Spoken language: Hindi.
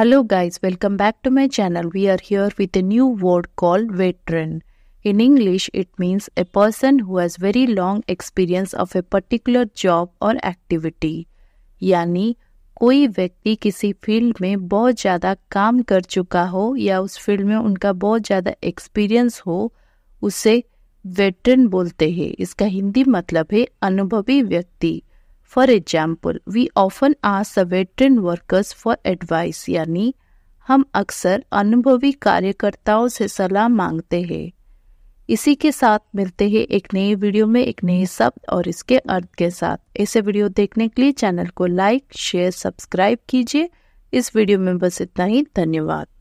Hello guys, welcome back to my channel. We are here with a new word called veteran. In English, it means a person who has very long experience of a particular job or activity. यानी कोई व्यक्ति किसी फील्ड में बहुत ज़्यादा काम कर चुका हो या उस फील्ड में उनका बहुत ज़्यादा एक्सपीरियंस हो उसे वेटरन बोलते हैं इसका हिंदी मतलब है अनुभवी व्यक्ति for example we often ask the veteran workers for advice यानी हम अक्सर अनुभवी कार्यकर्ताओं से सलाह मांगते हैं इसी के साथ मिलते हैं एक नए वीडियो में एक नए शब्द और इसके अर्थ के साथ ऐसे वीडियो देखने के लिए चैनल को लाइक शेयर सब्सक्राइब कीजिए इस वीडियो में बस इतना ही धन्यवाद